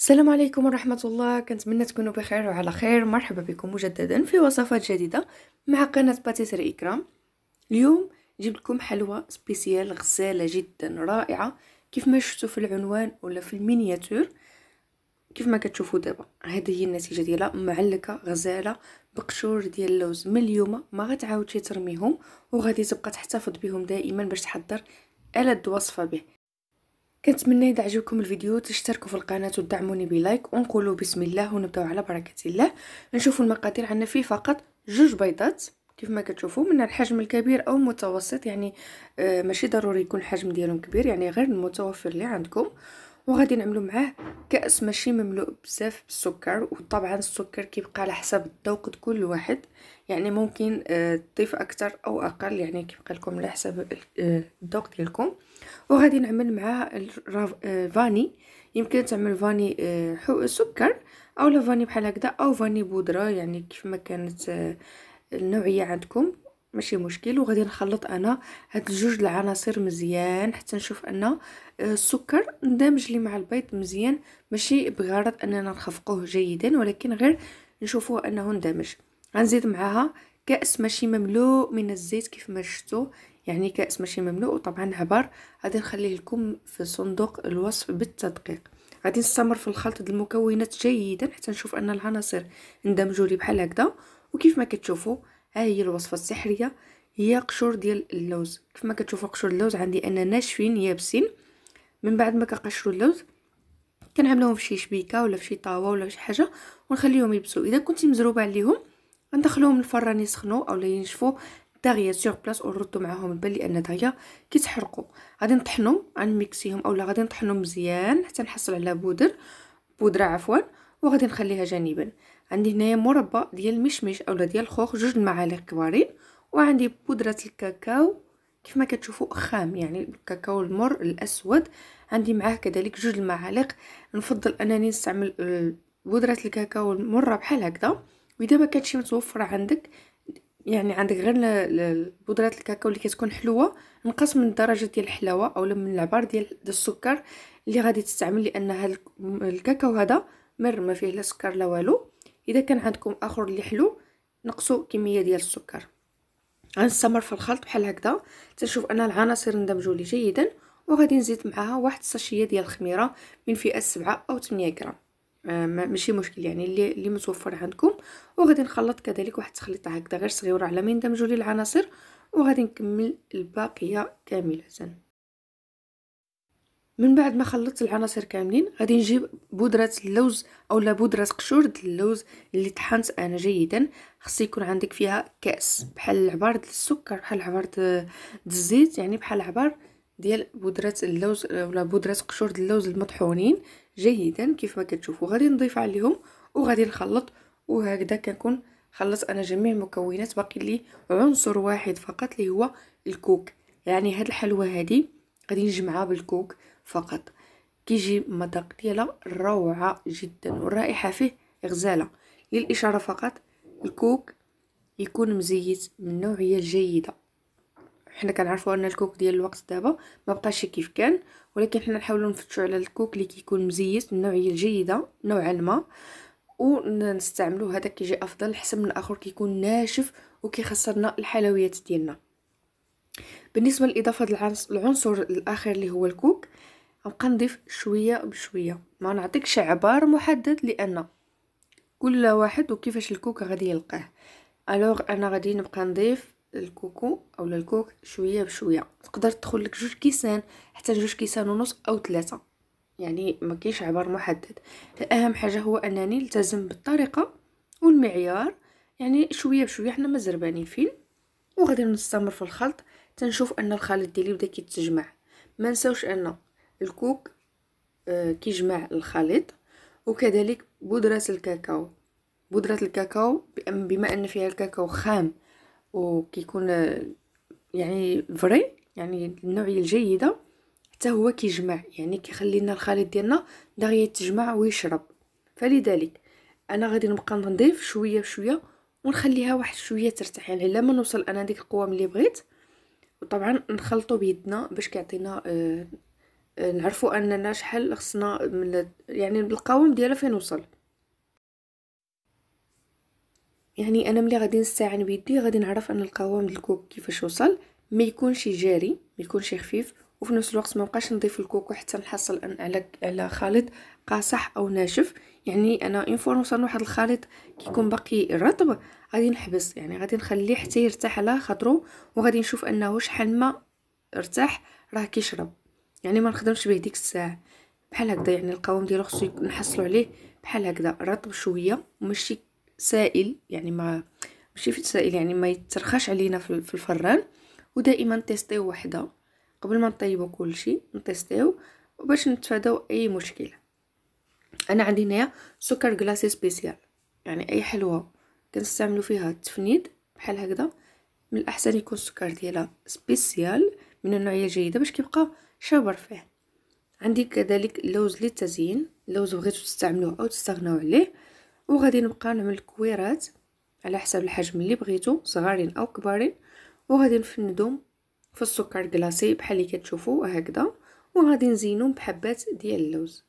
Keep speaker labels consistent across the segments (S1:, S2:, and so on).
S1: السلام عليكم ورحمة الله كنتمنى تكونوا بخير وعلى خير مرحبا بكم مجددا في وصفات جديدة مع قناة باتيسري إكرام اليوم جيب لكم حلوى سبيسيال غزالة جدا رائعة كيف ما شفتوا في العنوان ولا في المينياتور كيف ما كتشوفوا دابا هذه هي النتيجة ديالها معلكة غزالة بقشور ديال اللوز من اليوم ما غتعاودش ترميهم وغادي تبقى تحتفظ بهم دائما باش تحضر ألد وصفة به كنتمنى اذا عجبكم الفيديو تشتركوا في القناه وتدعموني بلايك ونقولوا بسم الله ونبداو على بركه الله نشوفوا المقادير عندنا فيه فقط جوج بيضات كيف ما كتشوفوا من الحجم الكبير او المتوسط يعني آه ماشي ضروري يكون الحجم ديالهم كبير يعني غير المتوفر اللي عندكم وغادي نعملو معاه كاس ماشي مملوء بزاف بالسكر وطبعا السكر كيبقى على حسب الذوق كل واحد يعني ممكن آه، تضيف اكثر او اقل يعني كيبقى لكم على حسب آه، الذوق ديالكم وغادي نعمل معاه الفاني يمكن تعمل فاني آه، سكر او فاني بحال هكذا او فاني بودره يعني كيف ما كانت آه، النوعيه عندكم ماشي مشكل وغادي نخلط انا هاد الجوج العناصر مزيان حتى نشوف ان آه، السكر اندمج لي مع البيض مزيان ماشي بغرض اننا نخفقوه جيدا ولكن غير نشوفوه انه اندمج غنزيد معاها كاس ماشي مملوء من الزيت كيف ما شفتوا يعني كأس ماشي مملوء وطبعا عبر غادي نخليه لكم في صندوق الوصف بالتدقيق غادي نستمر في الخلط ديال المكونات جيدا حتى نشوف ان العناصر اندمجوا لي بحال هكذا وكيف ما كتشوفوا ها هي الوصفه السحريه هي قشور ديال اللوز كيف ما كتشوفوا قشور اللوز عندي انا ناشفين يابسين من بعد ما كقشروا اللوز كنعملوهم شي شبيكه ولا شي طاوه ولا شي حاجه ونخليهم يبسوا اذا كنتي مزروبه عليهم غندخلوهم الفران يسخنوا اولا ينشفوا داغيه سيغ بلاص ونردو معاهم البال لان داغيه كيتحرقو غادي نطحنو غنميكسيهم اولا غادي نطحنو مزيان حتى نحصل على بودر بودره عفوا وغادي نخليها جانبا عندي هنايا مربى ديال المشمش اولا ديال الخوخ جوج المعالق كبارين وعندي بودره الكاكاو كيف ما كتشوفوا خام يعني الكاكاو المر الاسود عندي معاه كذلك جوج المعالق نفضل انني نستعمل بودره الكاكاو المره بحال هكذا واذا ما كانتش متوفره عندك يعني عندك غير البودرات الكاكاو اللي كتكون حلوة نقص من درجه ديال الحلاوة اولا من العبار ديال السكر اللي غادي تستعمل لان هاد الكاكاو هذا مر ما فيه لا سكر لا والو اذا كان عندكم اخر اللي حلو نقصوا كميه ديال السكر غنستمر في الخلط بحال هكذا تنشوف ان العناصر اندمجوا لي جيدا وغادي نزيد معها واحد الساشيه ديال الخميره من فئه 7 او 8 غرام آه، ماشي مشكل يعني اللي اللي متوفر عندكم وغادي نخلط كذلك واحد التخليطه هكذا غير صغيره على ما يندمجوا لي العناصر وغادي نكمل الباقيه كامله من بعد ما خلطت العناصر كاملين غادي نجيب بودره اللوز اولا بودره قشور د اللوز اللي طحنت انا جيدا خص يكون عندك فيها كاس بحال العبار د السكر بحال العبار د الزيت يعني بحال العبار ديال بودره اللوز ولا بودره قشور اللوز المطحونين جيدا كيف ما كتشوفوا غادي نضيف عليهم وغادي نخلط وهكذا كنكون خلصت انا جميع المكونات باقي لي عنصر واحد فقط اللي هو الكوك يعني هاد الحلوه هادي غادي نجمعها بالكوك فقط كيجي مذاق ديالها روعه جدا والرائحه فيه غزاله للاشاره فقط الكوك يكون مزيت من نوعيه جيده حنا كنعرفوا ان الكوك ديال الوقت دابا ما بقاش كيف كان ولكن حنا نحاولوا نفتشوا على الكوك اللي كيكون مزيت النوعيه الجيده نوعا ما ونستعملوا هذا كيجي افضل حسب من اخر كيكون ناشف وكيخسرنا الحلويات ديالنا بالنسبه لاضافه العنصر الاخر اللي هو الكوك غنبقى نضيف شويه بشويه ما نعطيكش عبار محدد لان كل واحد وكيفاش الكوك غادي يلقاه الوغ انا غادي نبقى نضيف الكوكو او الكوك شويه بشويه تقدر تدخل لك جوج كيسان حتى جوج كيسان ونص او ثلاثه يعني ما كاينش عبر محدد اهم حاجه هو انني التزم بالطريقه والمعيار يعني شويه بشويه حنا مزربانين فين وغادي نستمر في الخلط تنشوف ان الخليط ديالي بدا كيتجمع ما نساوش ان الكوك آه، كيجمع الخليط وكذلك بودره الكاكاو بودره الكاكاو بما ان فيها الكاكاو خام وكيكون يعني فري يعني النوعيه الجيده حتى هو كيجمع يعني كيخلي لنا الخليط ديالنا دغيا يتجمع ويشرب فلذلك انا غادي نبقى نضيف شويه بشويه ونخليها واحد شويه ترتاح يعني لما نوصل انا ديك القوام اللي بغيت وطبعا نخلطو بيدنا باش كيعطينا آه آه نعرفوا اننا شحال خصنا يعني بالقوام ديالها فين وصل يعني انا ملي غادي نستعين بيدي غادي نعرف ان القوام الكوك كيفاش وصل ما يكونش جاري ما يكونش خفيف وفي نفس الوقت ما بقاش نضيف الكوكو حتى نحصل أن على على خليط قاصح او ناشف يعني انا اون فوا نوصل لواحد الخليط كيكون باقي رطب غادي نحبس يعني غادي نخليه حتى يرتاح على خاطرو وغادي نشوف انه شحال ما ارتاح راه كيشرب يعني ما نخدمش به ديك الساعه بحال هكذا يعني القوام ديالو خصو نحصلو عليه بحال هكذا رطب شويه ماشي سائل يعني ما ماشي في سائل يعني ما يترخاش علينا في الفران ودائما تيستيو وحده قبل ما نطيبو كلشي نطيستيو باش نتفاداو اي مشكله انا عندي هنايا سكر كلاصي سبيسيال يعني اي حلوه كنستعملو فيها التفنيد بحال هكذا من الاحسن يكون السكر ديالها سبيسيال من النوعيه الجيده باش كيبقى شابر فيه عندي كذلك اللوز للتزيين اللوز بغيتو تستعملوه او تستغناو عليه وغادي نبقى نعمل الكويرات على حسب الحجم اللي بغيتو صغارين او كبارين وغادي نفندهم في السكر كلاصي بحال اللي كتشوفوا هكذا وغادي نزينهم بحبات ديال اللوز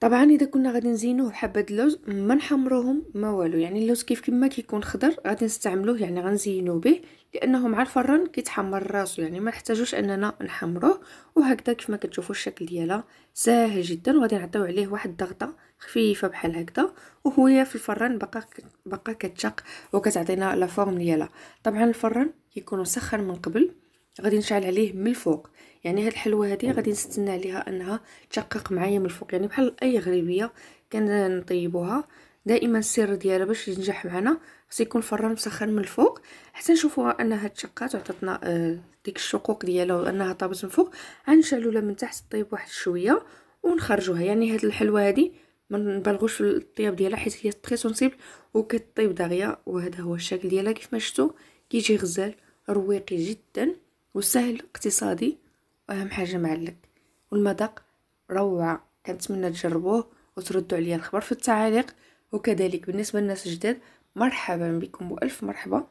S1: طبعا اذا كنا غادي نزينوه بحبات اللوز ما نحمروهم ما والو يعني اللوز كيف كما كيكون خضر غادي نستعملوه يعني غنزينو به لانه مع الفران كيتحمر راسو يعني ما نحتاجوش اننا نحمروه وهكذا كيف ما كتشوفوا الشكل ديالها ساهل جدا وغادي نعطيو عليه واحد الضغطه خفيفه بحال هكذا وهي في الفران بقى بقى كتشق وكتعطينا لا فورم ديالها طبعا الفران كيكون مسخن من قبل غادي نشعل عليه من الفوق يعني هاد الحلوه هادي غادي نستنى عليها انها تشقق معايا من الفوق يعني بحال اي غريبيه كنطيبوها دائما السر ديالها باش ينجح معنا خص يكون الفران مسخن من الفوق حتى نشوفوها انها تشقات وعطاتنا آه، ديك الشقوق ديالها وانها طابت من فوق غنشعلوها من تحت طيب واحد شويه ونخرجوها يعني هاد الحلوه هادي ما نبالغوش في الطياب ديالها حيت هي تري سونسيبل وكطيب داغيه وهذا هو الشكل ديالها كيف ما شفتوا كيجي غزال رويقي جدا وسهل اقتصادي واهم حاجه معلك والمذاق روعه كنتمنى تجربوه وتردوا عليا الخبر في التعاليق وكذلك بالنسبه للناس الجداد مرحبا بكم والف مرحبا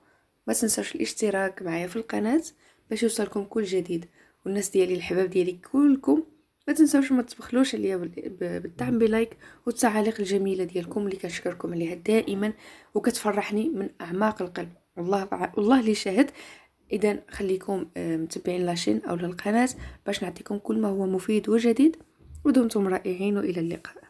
S1: ما تنساوش الاشتراك معايا في القناه باش يوصلكم كل جديد والناس ديالي الحباب ديالي كلكم ما تنساوش ما تبخلوش عليا بالدعم بلايك والتعاليق الجميله ديالكم اللي كنشكركم عليها دائما وكتفرحني من اعماق القلب والله بع... والله لي شاهد اذا خليكم آه، متبعين لاشين او للقناه باش نعطيكم كل ما هو مفيد وجديد ودمتم رائعين والى اللقاء